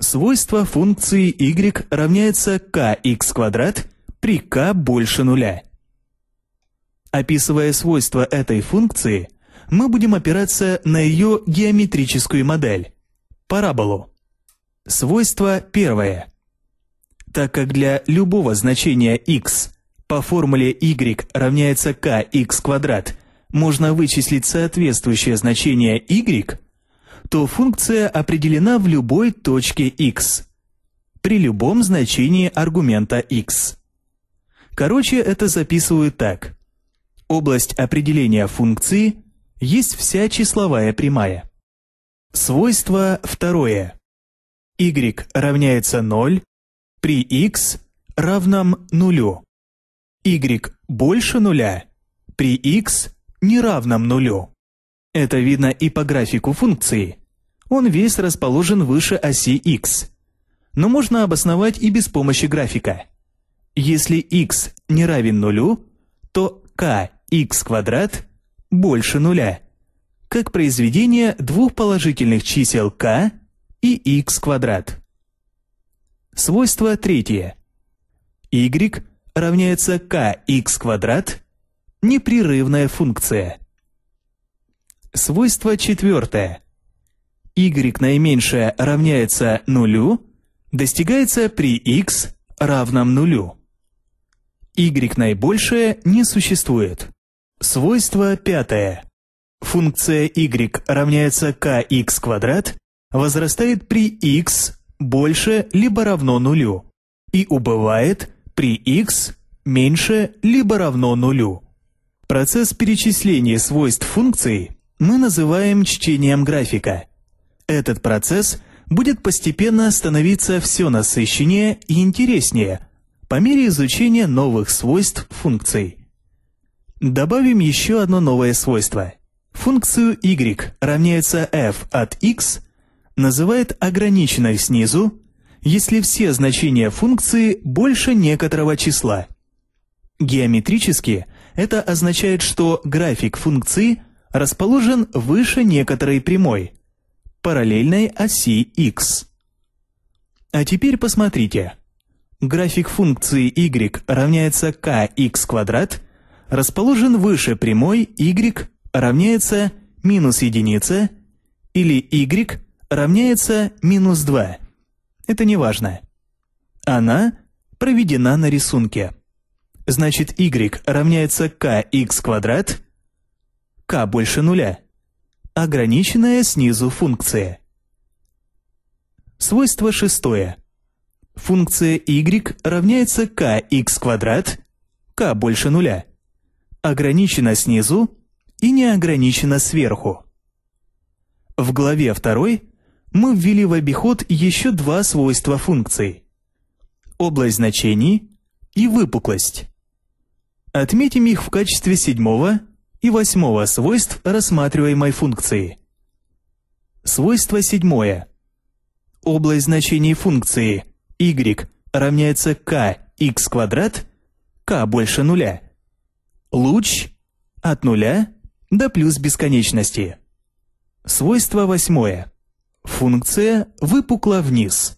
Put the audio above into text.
Свойство функции y равняется kx квадрат при k больше нуля. Описывая свойства этой функции, мы будем опираться на ее геометрическую модель – параболу. Свойство первое. Так как для любого значения x по формуле y равняется kx квадрат, можно вычислить соответствующее значение y – то функция определена в любой точке x при любом значении аргумента x. Короче, это записываю так. Область определения функции есть вся числовая прямая. Свойство второе. y равняется 0 при x равном нулю. y больше нуля при x не равном нулю. Это видно и по графику функции. Он весь расположен выше оси x. Но можно обосновать и без помощи графика. Если x не равен нулю, то kx квадрат больше нуля, как произведение двух положительных чисел k и x квадрат. Свойство третье. y равняется kx квадрат, непрерывная функция. Свойство четвертое y наименьшее равняется нулю, достигается при x равном нулю. y наибольшее не существует. Свойство пятое. Функция y равняется kx квадрат, возрастает при x больше либо равно нулю и убывает при x меньше либо равно нулю. Процесс перечисления свойств функции мы называем чтением графика. Этот процесс будет постепенно становиться все насыщеннее и интереснее по мере изучения новых свойств функций. Добавим еще одно новое свойство. Функцию y равняется f от x называет ограниченной снизу, если все значения функции больше некоторого числа. Геометрически это означает, что график функции расположен выше некоторой прямой – параллельной оси x. А теперь посмотрите. График функции y равняется kx квадрат расположен выше прямой y равняется минус единица или y равняется минус 2. Это не важно. Она проведена на рисунке. Значит, y равняется kx квадрат, k больше нуля. Ограниченная снизу функция. Свойство шестое. Функция y равняется kx квадрат, k больше нуля. Ограничена снизу и не ограничена сверху. В главе второй мы ввели в обиход еще два свойства функций: Область значений и выпуклость. Отметим их в качестве седьмого и восьмого свойств рассматриваемой функции. Свойство седьмое. Область значений функции y равняется k x квадрат, k больше нуля. Луч от нуля до плюс бесконечности. Свойство восьмое. Функция выпукла вниз.